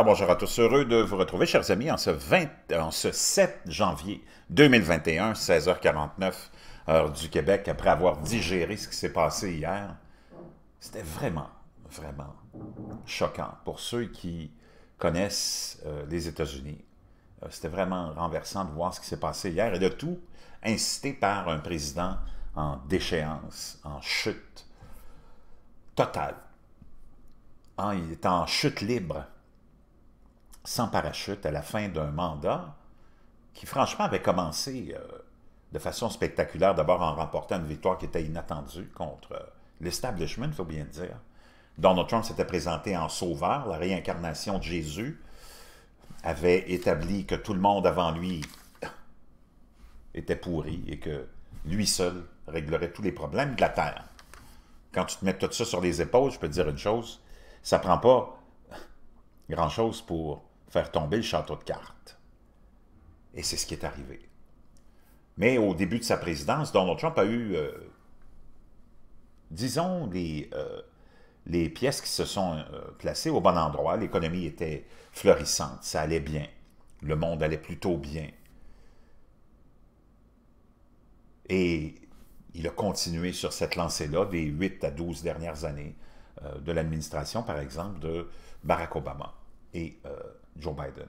Ah, bonjour à tous, heureux de vous retrouver, chers amis, en ce, 20, en ce 7 janvier 2021, 16h49, heure du Québec, après avoir digéré ce qui s'est passé hier. C'était vraiment, vraiment choquant. Pour ceux qui connaissent euh, les États-Unis, euh, c'était vraiment renversant de voir ce qui s'est passé hier et de tout incité par un président en déchéance, en chute totale. il est en chute libre sans parachute à la fin d'un mandat qui, franchement, avait commencé euh, de façon spectaculaire, d'abord en remportant une victoire qui était inattendue contre euh, l'establishment, il faut bien dire. Donald Trump s'était présenté en sauveur, la réincarnation de Jésus, avait établi que tout le monde avant lui était pourri et que lui seul réglerait tous les problèmes de la Terre. Quand tu te mets tout ça sur les épaules, je peux te dire une chose, ça prend pas grand-chose pour faire tomber le château de cartes. Et c'est ce qui est arrivé. Mais au début de sa présidence, Donald Trump a eu, euh, disons, les, euh, les pièces qui se sont euh, placées au bon endroit. L'économie était florissante, ça allait bien. Le monde allait plutôt bien. Et il a continué sur cette lancée-là des 8 à 12 dernières années de l'administration, par exemple, de Barack Obama. Et Joe Biden,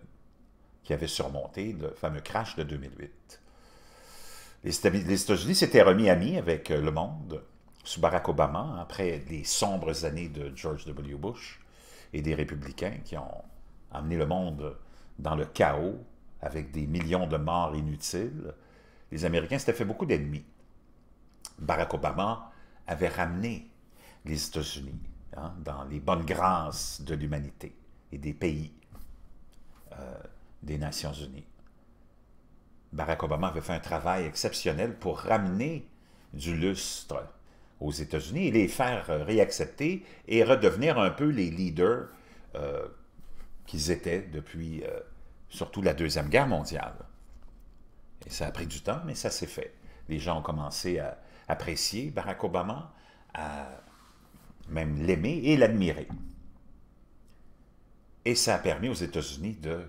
qui avait surmonté le fameux crash de 2008. Les États-Unis s'étaient remis amis avec euh, le monde sous Barack Obama, après les sombres années de George W. Bush et des républicains qui ont amené le monde dans le chaos avec des millions de morts inutiles. Les Américains s'étaient fait beaucoup d'ennemis. Barack Obama avait ramené les États-Unis hein, dans les bonnes grâces de l'humanité et des pays euh, des Nations Unies. Barack Obama avait fait un travail exceptionnel pour ramener du lustre aux États-Unis et les faire euh, réaccepter et redevenir un peu les leaders euh, qu'ils étaient depuis surtout la Deuxième Guerre mondiale. Et ça a pris du temps, mais ça s'est fait. Les gens ont commencé à apprécier Barack Obama, à même l'aimer et l'admirer. Et ça a permis aux États-Unis de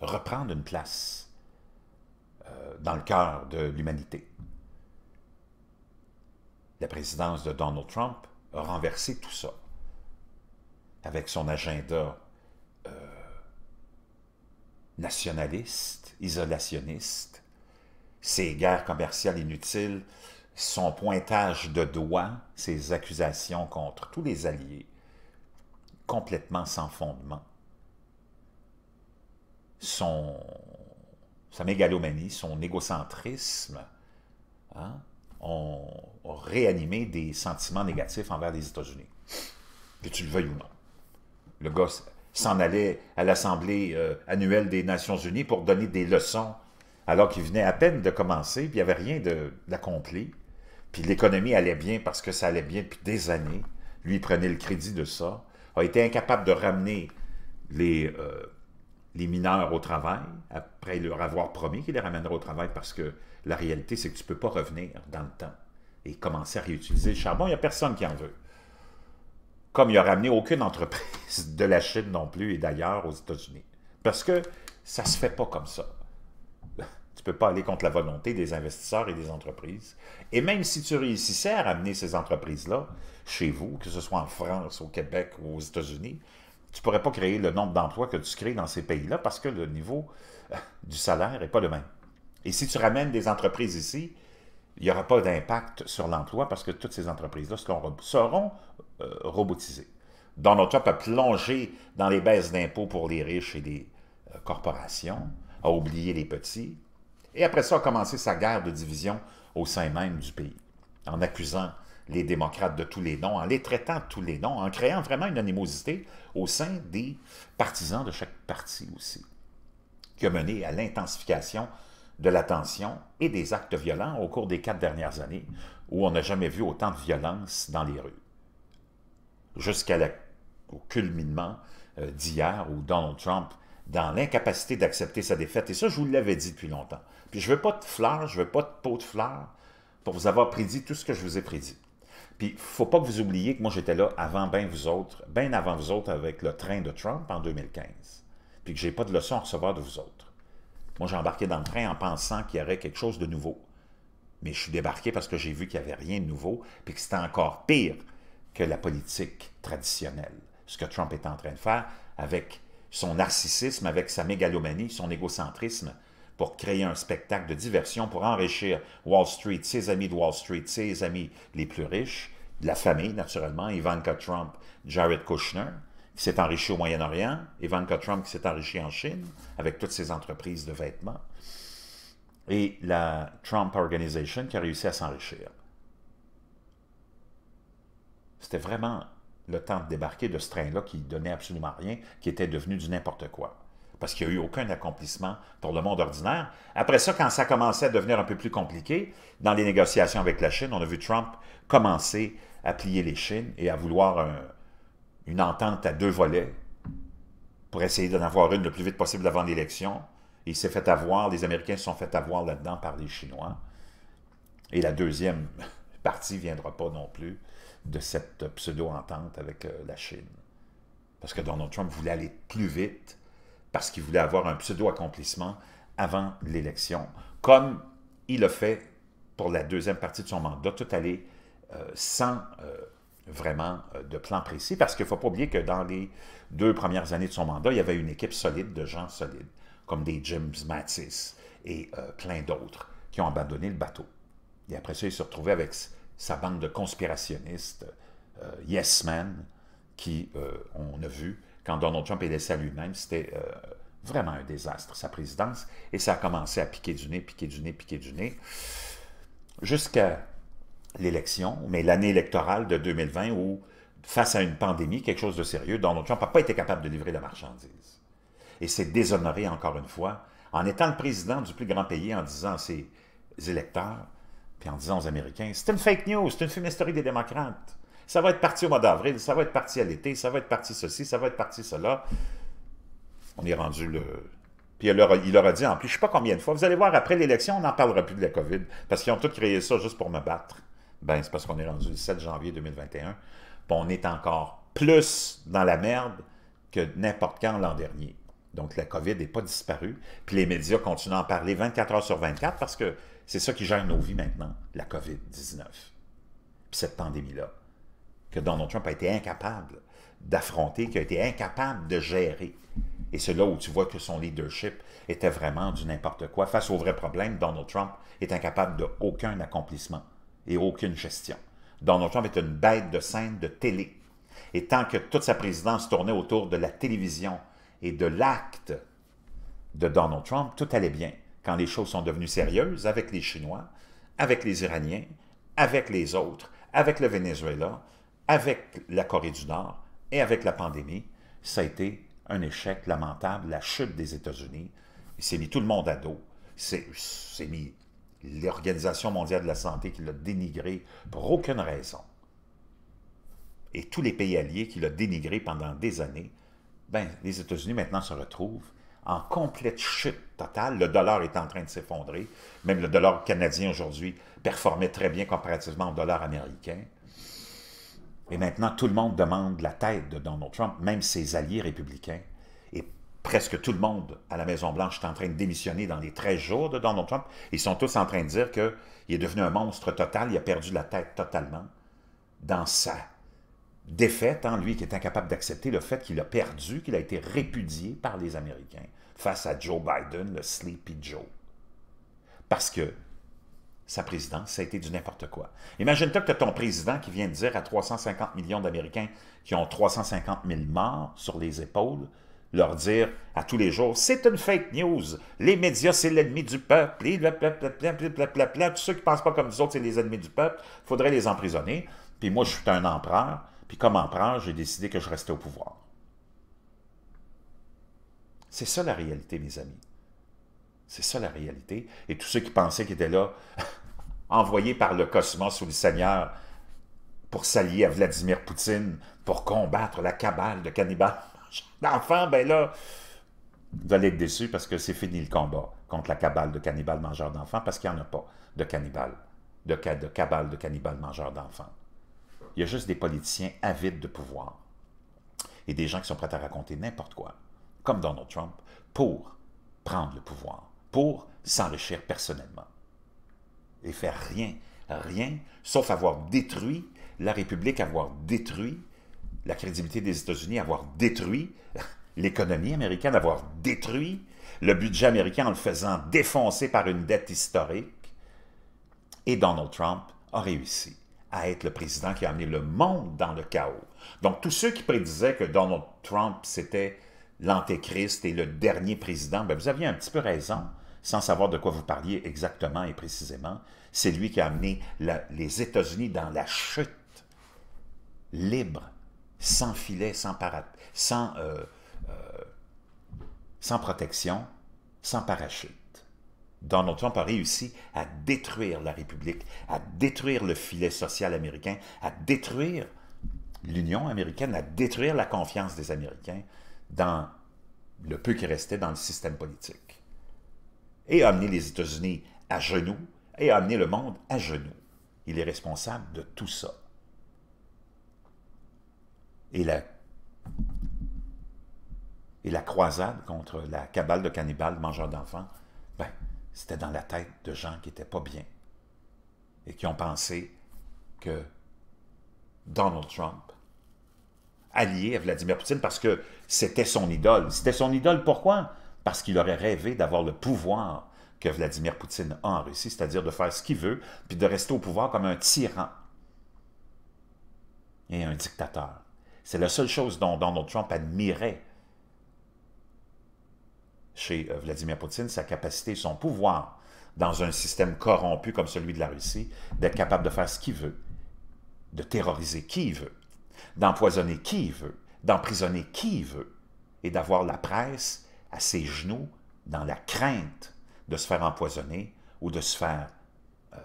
reprendre une place euh, dans le cœur de l'humanité. La présidence de Donald Trump a renversé tout ça avec son agenda euh, nationaliste, isolationniste, ses guerres commerciales inutiles, son pointage de doigts, ses accusations contre tous les alliés, complètement sans fondement son, sa mégalomanie, son égocentrisme, hein, ont, réanimé des sentiments négatifs envers les États-Unis. Que tu le veuilles ou non. Le gars s'en allait à l'Assemblée euh, annuelle des Nations Unies pour donner des leçons, alors qu'il venait à peine de commencer, puis il n'y avait rien d'accompli. Puis l'économie allait bien parce que ça allait bien depuis des années. Lui, il prenait le crédit de ça. A été incapable de ramener les, euh, les mineurs au travail, après leur avoir promis qu'ils les ramèneraient au travail, parce que la réalité, c'est que tu ne peux pas revenir dans le temps et commencer à réutiliser le charbon. Il n'y a personne qui en veut. Comme il y a ramené aucune entreprise de la Chine non plus et d'ailleurs aux États-Unis. Parce que ça ne se fait pas comme ça. Tu ne peux pas aller contre la volonté des investisseurs et des entreprises. Et même si tu réussissais à ramener ces entreprises-là chez vous, que ce soit en France, au Québec ou aux États-Unis, tu ne pourrais pas créer le nombre d'emplois que tu crées dans ces pays-là parce que le niveau euh, du salaire n'est pas le même. Et si tu ramènes des entreprises ici, il n'y aura pas d'impact sur l'emploi parce que toutes ces entreprises-là seront, euh, robotisées. Donald Trump a plongé dans les baisses d'impôts pour les riches et les euh, corporations, a oublié les petits, et après ça a commencé sa guerre de division au sein même du pays, en accusant les démocrates de tous les noms, en les traitant de tous les noms, en créant vraiment une animosité au sein des partisans de chaque parti aussi, qui a mené à l'intensification de la tension et des actes violents au cours des quatre dernières années, où on n'a jamais vu autant de violence dans les rues. Jusqu'au culminement euh, d'hier, où Donald Trump, dans l'incapacité d'accepter sa défaite, et ça, je vous l'avais dit depuis longtemps, puis je ne veux pas de fleurs, je ne veux pas de peau de fleurs, pour vous avoir prédit tout ce que je vous ai prédit. Puis, faut pas que vous oubliez que moi, j'étais là avant bien vous autres, bien avant vous autres avec le train de Trump en 2015. Puis que j'ai pas de leçon à recevoir de vous autres. Moi, j'ai embarqué dans le train en pensant qu'il y aurait quelque chose de nouveau. Mais je suis débarqué parce que j'ai vu qu'il n'y avait rien de nouveau, puis que c'était encore pire que la politique traditionnelle. Ce que Trump est en train de faire avec son narcissisme, avec sa mégalomanie, son égocentrisme, pour créer un spectacle de diversion, pour enrichir Wall Street, ses amis de Wall Street, ses amis les plus riches, la famille, naturellement, Ivanka Trump, Jared Kushner, qui s'est enrichi au Moyen-Orient, Ivanka Trump qui s'est enrichi en Chine, avec toutes ses entreprises de vêtements, et la Trump Organization qui a réussi à s'enrichir. C'était vraiment le temps de débarquer de ce train-là qui donnait absolument rien, qui était devenu du n'importe quoi parce qu'il n'y a eu aucun accomplissement pour le monde ordinaire. Après ça, quand ça commençait à devenir un peu plus compliqué, dans les négociations avec la Chine, on a vu Trump commencer à plier les Chines et à vouloir une entente à deux volets pour essayer d'en avoir une le plus vite possible avant l'élection. Il s'est fait avoir, les Américains se sont fait avoir là-dedans par les Chinois. Et la deuxième partie ne viendra pas non plus de cette pseudo-entente avec euh, la Chine. Parce que Donald Trump voulait aller plus vite parce qu'il voulait avoir un pseudo-accomplissement avant l'élection, comme il l'a fait pour la deuxième partie de son mandat, tout aller euh, sans euh, vraiment euh, de plan précis, parce qu'il ne faut pas oublier que dans les deux premières années de son mandat, il y avait une équipe solide de gens solides, comme des James Mattis et plein d'autres, qui ont abandonné le bateau. Et après ça, il se retrouvait avec sa bande de conspirationnistes, Yes Men, qui, on a vu, quand Donald Trump est laissé à lui-même, c'était euh, vraiment un désastre, sa présidence. Et ça a commencé à piquer du nez, piquer du nez, piquer du nez, jusqu'à l'élection, mais l'année électorale de 2020 où, face à une pandémie, quelque chose de sérieux, Donald Trump n'a pas été capable de livrer la marchandise. Et s'est déshonoré encore une fois en étant le président du plus grand pays en disant à ses électeurs, puis en disant aux Américains, c'est une fake news, c'est une fumisterie des démocrates. Ça va être parti au mois d'avril, ça va être parti à l'été, ça va être parti ceci, ça va être parti cela. On est rendu le... Puis il leur, a, dit en plus, je ne sais pas combien de fois, vous allez voir, après l'élection, on n'en parlera plus de la COVID, parce qu'ils ont tout créé ça juste pour me battre. Ben, c'est parce qu'on est rendu le 7 janvier 2021, puis on est encore plus dans la merde que n'importe quand l'an dernier. Donc, la COVID n'est pas disparue. Puis les médias continuent à en parler 24 heures sur 24 parce que c'est ça qui gère nos vies maintenant, la COVID-19. Puis cette pandémie-là que Donald Trump a été incapable d'affronter, qui a été incapable de gérer. Et c'est là où tu vois que son leadership était vraiment du n'importe quoi. Face au vrai problème, Donald Trump est incapable de aucun accomplissement et aucune gestion. Donald Trump est une bête de scène de télé. Et tant que toute sa présidence tournait autour de la télévision et de l'acte de Donald Trump, tout allait bien. Quand les choses sont devenues sérieuses avec les Chinois, avec les Iraniens, avec les autres, avec le Venezuela, avec la Corée du Nord et avec la pandémie, ça a été un échec lamentable, la chute des États-Unis. Il s'est mis tout le monde à dos. C'est mis l'Organisation mondiale de la santé qui l'a dénigré pour aucune raison. Et tous les pays alliés qui l'ont dénigré pendant des années, ben, les États-Unis maintenant se retrouvent en complète chute totale. Le dollar est en train de s'effondrer. Même le dollar canadien aujourd'hui performait très bien comparativement au dollar américain. Et maintenant, tout le monde demande la tête de Donald Trump, même ses alliés républicains. Et presque tout le monde à la Maison-Blanche est en train de démissionner dans les 13 jours de Donald Trump. Ils sont tous en train de dire qu'il est devenu un monstre total, il a perdu la tête totalement dans sa défaite, hein, lui qui est incapable d'accepter le fait qu'il a perdu, qu'il a été répudié par les Américains face à Joe Biden, le Sleepy Joe. Parce que sa présidence, ça a été du n'importe quoi. Imagine-toi que tu as ton président qui vient de dire à 350 millions d'Américains qui ont 350 000 morts sur les épaules, leur dire à tous les jours, c'est une fake news, les médias, c'est l'ennemi du peuple, tous ceux qui ne pensent pas comme nous autres, c'est les ennemis du peuple, il faudrait les emprisonner. Puis moi, je suis un empereur, puis comme empereur, j'ai décidé que je restais au pouvoir. C'est ça la réalité, mes amis. C'est ça la réalité. Et tous ceux qui pensaient qu'ils étaient là, envoyés par le cosmos ou le Seigneur pour s'allier à Vladimir Poutine, pour combattre la cabale de cannibales d'enfants, ben là, vous allez être déçus parce que c'est fini le combat contre la cabale de cannibales mangeurs d'enfants parce qu'il n'y en a pas de cannibales, de, de cabale de cannibales mangeurs d'enfants. Il y a juste des politiciens avides de pouvoir et des gens qui sont prêts à raconter n'importe quoi, comme Donald Trump, pour prendre le pouvoir pour s'enrichir personnellement et faire rien, rien, sauf avoir détruit la République, avoir détruit la crédibilité des États-Unis, avoir détruit l'économie américaine, avoir détruit le budget américain en le faisant défoncer par une dette historique. Et Donald Trump a réussi à être le président qui a amené le monde dans le chaos. Donc tous ceux qui prédisaient que Donald Trump, c'était l'antéchrist et le dernier président, ben, vous aviez un petit peu raison sans savoir de quoi vous parliez exactement et précisément. C'est lui qui a amené les États-Unis dans la chute libre, sans filet, sans, para sans, euh, euh, sans protection, sans parachute. Donald Trump a réussi à détruire la République, à détruire le filet social américain, à détruire l'Union américaine, à détruire la confiance des Américains dans le peu qui restait dans le système politique et a amené les États-Unis à genoux et a amené le monde à genoux. Il est responsable de tout ça. Et la, et la croisade contre la cabale de cannibales mangeurs d'enfants, ben, c'était dans la tête de gens qui n'étaient pas bien et qui ont pensé que Donald Trump allié à Vladimir Poutine parce que c'était son idole. C'était son idole pourquoi? parce qu'il aurait rêvé d'avoir le pouvoir que Vladimir Poutine a en Russie, c'est-à-dire de faire ce qu'il veut, puis de rester au pouvoir comme un tyran et un dictateur. C'est la seule chose dont Donald Trump admirait chez euh, Vladimir Poutine, sa capacité, son pouvoir, dans un système corrompu comme celui de la Russie, d'être capable de faire ce qu'il veut, de terroriser qui il veut, d'empoisonner qui il veut, d'emprisonner qui il veut, et d'avoir la presse ses genoux dans la crainte de se faire empoisonner ou de se faire euh,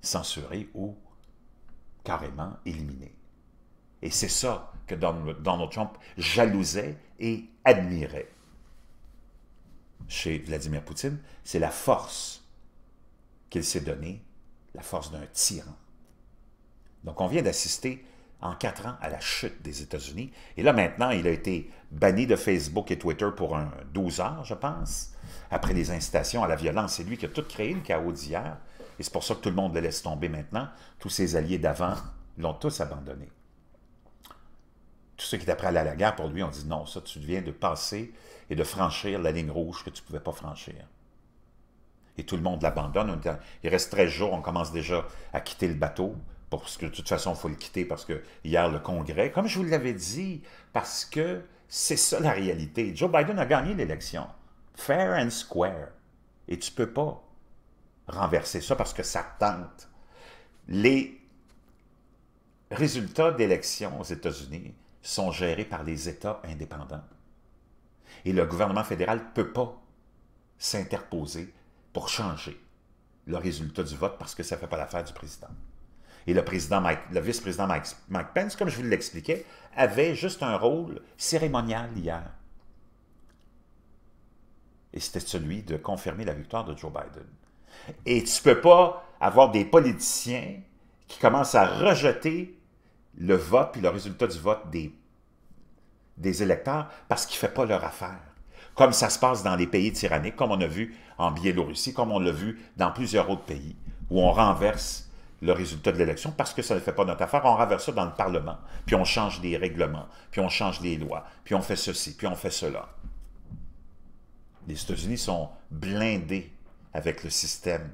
censurer ou carrément éliminer. Et c'est ça que Donald Trump jalousait et admirait. Chez Vladimir Poutine, c'est la force qu'il s'est donnée, la force d'un tyran. Donc on vient d'assister en quatre ans à la chute des États-Unis. Et là, maintenant, il a été banni de Facebook et Twitter pour un 12 heures, je pense, après les incitations à la violence. C'est lui qui a tout créé le chaos d'hier. Et c'est pour ça que tout le monde le laisse tomber maintenant. Tous ses alliés d'avant l'ont tous abandonné. Tous ceux qui étaient prêts à aller à la guerre pour lui ont dit non, ça, tu viens de passer et de franchir la ligne rouge que tu ne pouvais pas franchir. Et tout le monde l'abandonne. Il reste 13 jours, on commence déjà à quitter le bateau parce que de toute façon, il faut le quitter parce que hier, le Congrès, comme je vous l'avais dit, parce que c'est ça la réalité. Joe Biden a gagné l'élection. Fair and square. Et tu ne peux pas renverser ça parce que ça tente. Les résultats d'élections aux États-Unis sont gérés par les États indépendants. Et le gouvernement fédéral ne peut pas s'interposer pour changer le résultat du vote parce que ça ne fait pas l'affaire du président. Et le vice-président Mike, le vice -président Mike, Pence, comme je vous l'expliquais, avait juste un rôle cérémonial hier. Et c'était celui de confirmer la victoire de Joe Biden. Et tu ne peux pas avoir des politiciens qui commencent à rejeter le vote puis le résultat du vote des, des électeurs parce qu'il ne font pas leur affaire. Comme ça se passe dans les pays tyranniques, comme on a vu en Biélorussie, comme on l'a vu dans plusieurs autres pays, où on renverse le résultat de l'élection parce que ça ne fait pas notre affaire. On renverse ça dans le Parlement, puis on change les règlements, puis on change les lois, puis on fait ceci, puis on fait cela. Les États-Unis sont blindés avec le système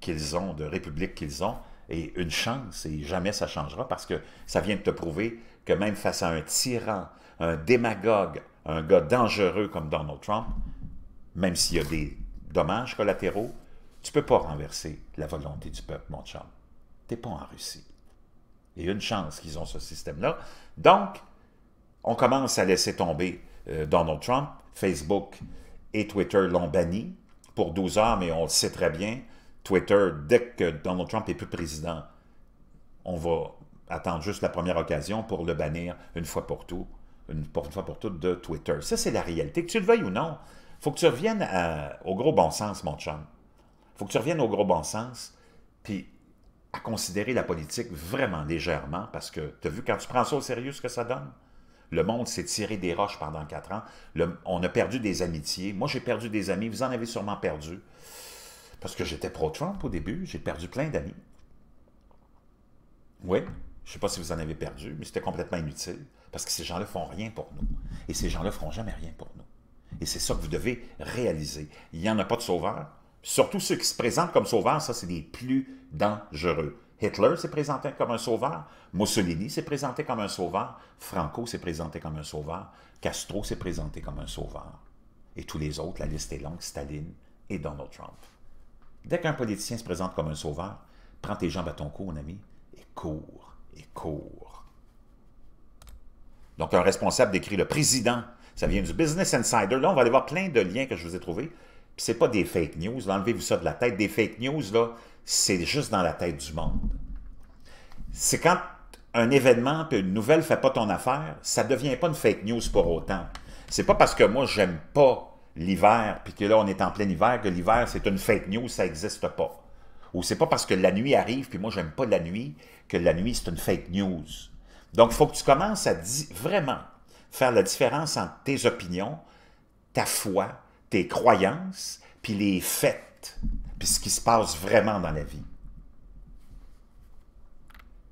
qu'ils ont, de république qu'ils ont, et une chance, et jamais ça changera parce que ça vient de te prouver que même face à un tyran, un démagogue, un gars dangereux comme Donald Trump, même s'il y a des dommages collatéraux, tu ne peux pas renverser la volonté du peuple, mon chum t'es pas en Russie. Il y a une chance qu'ils ont ce système-là. Donc, on commence à laisser tomber euh, Donald Trump. Facebook et Twitter l'ont banni pour 12 heures, mais on le sait très bien. Twitter, dès que Donald Trump n'est plus président, on va attendre juste la première occasion pour le bannir une fois pour tout, une, pour une fois pour toutes de Twitter. Ça, c'est la réalité. Que tu le veuilles ou non, faut que tu reviennes au gros bon sens, mon chum. faut que tu reviennes au gros bon sens, puis à considérer la politique vraiment légèrement parce que tu as vu quand tu prends ça au sérieux ce que ça donne? Le monde s'est tiré des roches pendant quatre ans. on a perdu des amitiés. Moi, j'ai perdu des amis. Vous en avez sûrement perdu. Parce que j'étais pro-Trump au début. J'ai perdu plein d'amis. Oui, je ne sais pas si vous en avez perdu, mais c'était complètement inutile. Parce que ces gens-là font rien pour nous. Et ces gens-là feront jamais rien pour nous. Et c'est ça que vous devez réaliser. Il n'y en a pas de sauveur. Surtout ceux qui se présentent comme sauveurs, ça, c'est les plus dangereux. Hitler s'est présenté comme un sauveur, Mussolini s'est présenté comme un sauveur, Franco s'est présenté comme un sauveur, Castro s'est présenté comme un sauveur. Et tous les autres, la liste est longue, Staline et Donald Trump. Dès qu'un politicien se présente comme un sauveur, prends tes jambes à ton cou, mon ami, et cours, et cours. Donc un responsable décrit le président, ça vient du Business Insider. Là, on va aller voir plein de liens que je vous ai trouvés c'est pas des fake news, enlevez-vous ça de la tête. Des fake news, là, c'est juste dans la tête du monde. C'est quand un événement, une nouvelle fait pas ton affaire, ça devient pas une fake news pour autant. C'est pas parce que moi, j'aime pas l'hiver, puis que là, on est en plein hiver, que l'hiver, c'est une fake news, ça existe pas. Ou c'est pas parce que la nuit arrive, puis moi, j'aime pas la nuit, que la nuit, c'est une fake news. Donc, il faut que tu commences à vraiment faire la différence entre tes opinions, ta foi, tes croyances, puis les faits, puis ce qui se passe vraiment dans la vie.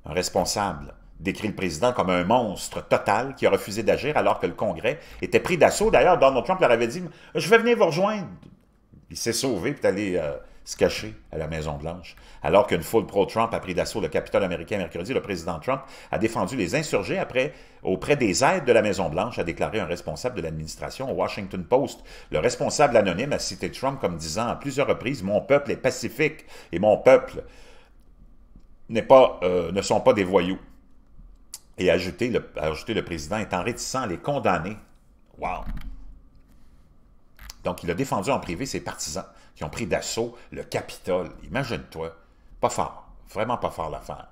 Un responsable décrit le président comme un monstre total qui a refusé d'agir alors que le Congrès était pris d'assaut. D'ailleurs, Donald Trump leur avait dit « Je vais venir vous rejoindre ». Il s'est sauvé, puis allé euh, se cacher à la Maison-Blanche. Alors qu'une foule pro-Trump a pris d'assaut le Capitole américain mercredi, le président Trump a défendu les insurgés après, auprès des aides de la Maison-Blanche, a déclaré un responsable de l'administration au Washington Post. Le responsable anonyme a cité Trump comme disant à plusieurs reprises Mon peuple est pacifique et mon peuple pas, euh, ne sont pas des voyous. Et ajouté le, ajouté le président étant réticent à les condamner. Wow! Donc, il a défendu en privé ses partisans qui ont pris d'assaut le Capitole. Imagine-toi. Pas fort. Vraiment pas fort l'affaire.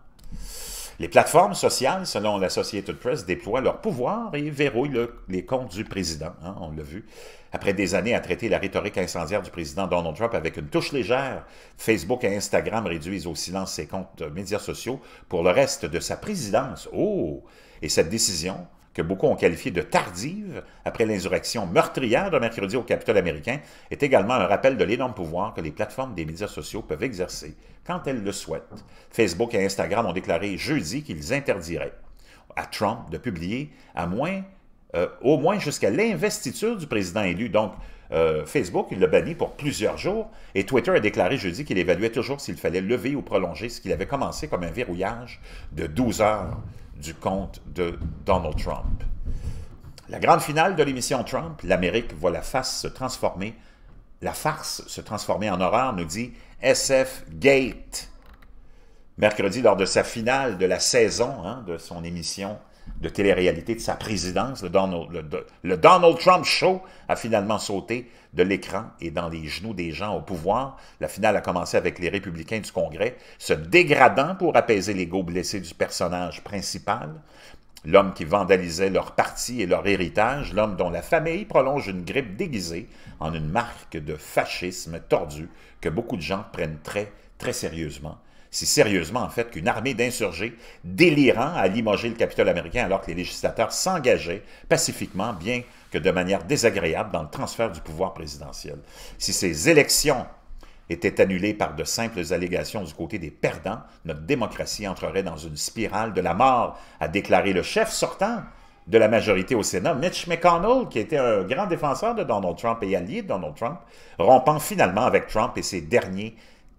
Les plateformes sociales, selon l'Associated Press, déploient leur pouvoir et verrouillent les comptes du président. Hein, on l'a vu. Après des années à traiter la rhétorique incendiaire du président Donald Trump avec une touche légère, Facebook et Instagram réduisent au silence ses comptes euh, médias sociaux pour le reste de sa présidence. Oh! Et cette décision que beaucoup ont qualifié de tardive après l'insurrection meurtrière de mercredi au Capitole américain, est également un rappel de l'énorme pouvoir que les plateformes des médias sociaux peuvent exercer quand elles le souhaitent. Facebook et Instagram ont déclaré jeudi qu'ils interdiraient à Trump de publier à moins, euh, au moins jusqu'à l'investiture du président élu. Donc, euh, Facebook, il l'a banni pour plusieurs jours et Twitter a déclaré jeudi qu'il évaluait toujours s'il fallait lever ou prolonger ce qu'il avait commencé comme un verrouillage de 12 heures du compte de Donald Trump. La grande finale de l'émission Trump, l'Amérique voit la face se transformer, la farce se transformer en horreur, nous dit SF Gate. Mercredi, lors de sa finale de la saison hein, de son émission de télé-réalité de sa présidence, le Donald, Trump Show, a finalement sauté de l'écran et dans les genoux des gens au pouvoir. La finale a commencé avec les républicains du Congrès, se dégradant pour apaiser l'ego blessé du personnage principal, l'homme qui vandalisait leur parti et leur héritage, l'homme dont la famille prolonge une grippe déguisée en une marque de fascisme tordu que beaucoup de gens prennent très, très sérieusement si sérieusement, en fait, qu'une armée d'insurgés délirants a limogé le Capitole américain alors que les législateurs s'engageaient pacifiquement, bien que de manière désagréable, dans le transfert du pouvoir présidentiel. Si ces élections étaient annulées par de simples allégations du côté des perdants, notre démocratie entrerait dans une spirale de la mort, a déclaré le chef sortant de la majorité au Sénat, Mitch McConnell, qui était un grand défenseur de Donald Trump et allié de Donald Trump, rompant finalement avec Trump et ses derniers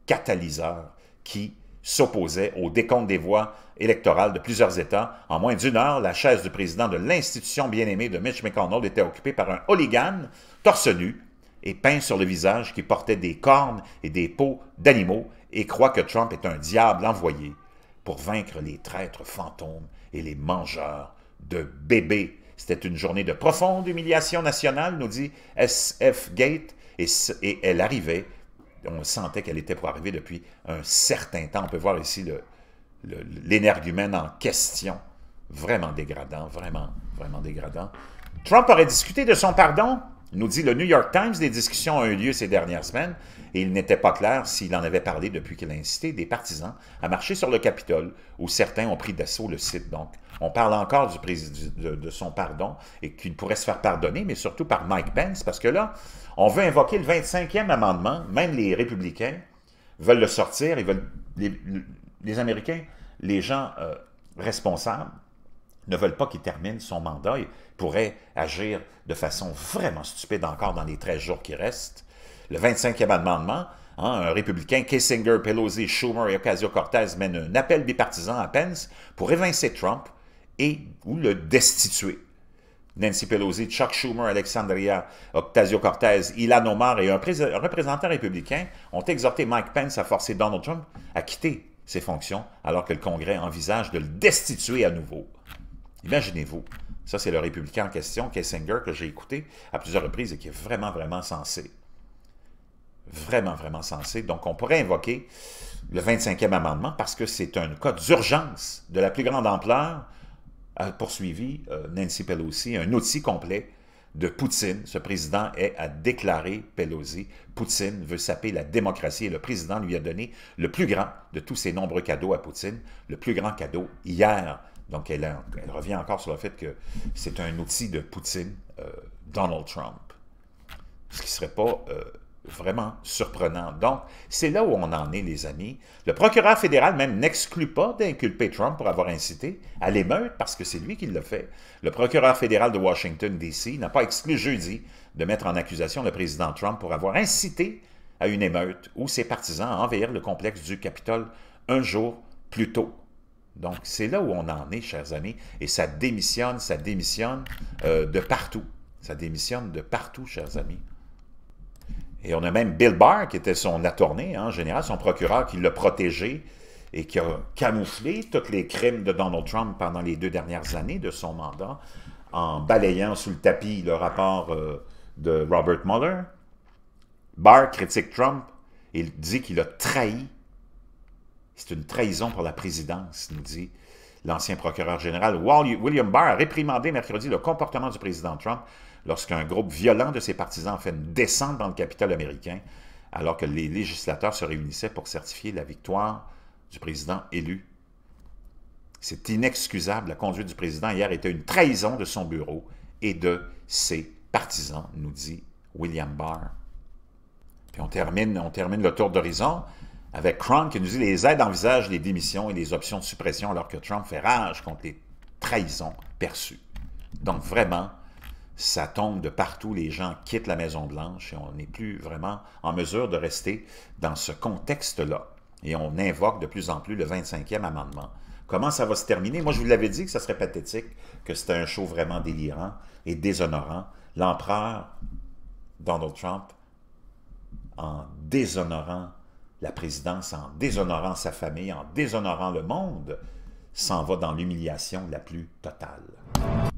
catalyseurs qui s'opposait au décompte des voix électorales de plusieurs États. En moins d'une heure, la chaise du président de l'institution bien-aimée de Mitch McConnell était occupée par un hooligan torse nu et peint sur le visage qui portait des cornes et des peaux d'animaux et croit que Trump est un diable envoyé pour vaincre les traîtres fantômes et les mangeurs de bébés. C'était une journée de profonde humiliation nationale, nous dit SF Gate, et, et elle arrivait on sentait qu'elle était pour arriver depuis un certain temps. On peut voir ici l'énergumène en question. Vraiment dégradant, vraiment, vraiment dégradant. Trump aurait discuté de son pardon nous dit le New York Times, des discussions ont eu lieu ces dernières semaines et il n'était pas clair s'il en avait parlé depuis qu'il a incité des partisans à marcher sur le Capitole où certains ont pris d'assaut le site. Donc, on parle encore du de, de son pardon et qu'il pourrait se faire pardonner, mais surtout par Mike Pence parce que là, on veut invoquer le 25e amendement. Même les républicains veulent le sortir. et veulent les, Américains, les gens euh, responsables, ne veulent pas qu'il termine son mandat. Il pourrait agir de façon vraiment stupide encore dans les 13 jours qui restent. Le 25e amendement, hein, un républicain, Kissinger, Pelosi, Schumer et Ocasio-Cortez mènent un appel bipartisan à Pence pour évincer Trump et ou le destituer. Nancy Pelosi, Chuck Schumer, Alexandria Ocasio-Cortez, Ilan Omar et un, représentant républicain ont exhorté Mike Pence à forcer Donald Trump à quitter ses fonctions alors que le Congrès envisage de le destituer à nouveau. Imaginez-vous, ça c'est le républicain en question, Kessinger, que j'ai écouté à plusieurs reprises et qui est vraiment, vraiment sensé. Vraiment, vraiment sensé. Donc on pourrait invoquer le 25e amendement parce que c'est un cas d'urgence de la plus grande ampleur a poursuivi euh, Nancy Pelosi, un outil complet de Poutine. Ce président est à déclarer Pelosi. Poutine veut saper la démocratie et le président lui a donné le plus grand de tous ses nombreux cadeaux à Poutine, le plus grand cadeau hier donc, elle, revient encore sur le fait que c'est un outil de Poutine, euh, Donald Trump, ce qui ne serait pas euh, vraiment surprenant. Donc, c'est là où on en est, les amis. Le procureur fédéral même n'exclut pas d'inculper Trump pour avoir incité à l'émeute, parce que c'est lui qui le fait. Le procureur fédéral de Washington, D.C., n'a pas exclu jeudi de mettre en accusation le président Trump pour avoir incité à une émeute ou ses partisans à envahir le complexe du Capitole un jour plus tôt. Donc, c'est là où on en est, chers amis, et ça démissionne, ça démissionne euh, de partout. Ça démissionne de partout, chers amis. Et on a même Bill Barr, qui était son attorney, hein, en général, son procureur, qui l'a protégé et qui a camouflé tous les crimes de Donald Trump pendant les deux dernières années de son mandat, en balayant sous le tapis le rapport euh, de Robert Mueller. Barr critique Trump. Il dit qu'il a trahi c'est une trahison pour la présidence, nous dit l'ancien procureur général. William Barr a réprimandé mercredi le comportement du président Trump lorsqu'un groupe violent de ses partisans fait une descente dans le capital américain, alors que les législateurs se réunissaient pour certifier la victoire du président élu. C'est inexcusable. La conduite du président hier était une trahison de son bureau et de ses partisans, nous dit William Barr. Puis on termine, on termine le tour d'horizon avec Trump qui nous dit les aides envisagent les démissions et les options de suppression alors que Trump fait rage contre les trahisons perçues. Donc vraiment, ça tombe de partout, les gens quittent la Maison-Blanche et on n'est plus vraiment en mesure de rester dans ce contexte-là. Et on invoque de plus en plus le 25e amendement. Comment ça va se terminer? Moi, je vous l'avais dit que ça serait pathétique, que c'était un show vraiment délirant et déshonorant. L'empereur Donald Trump, en déshonorant la présidence en déshonorant sa famille, en déshonorant le monde, s'en va dans l'humiliation la plus totale.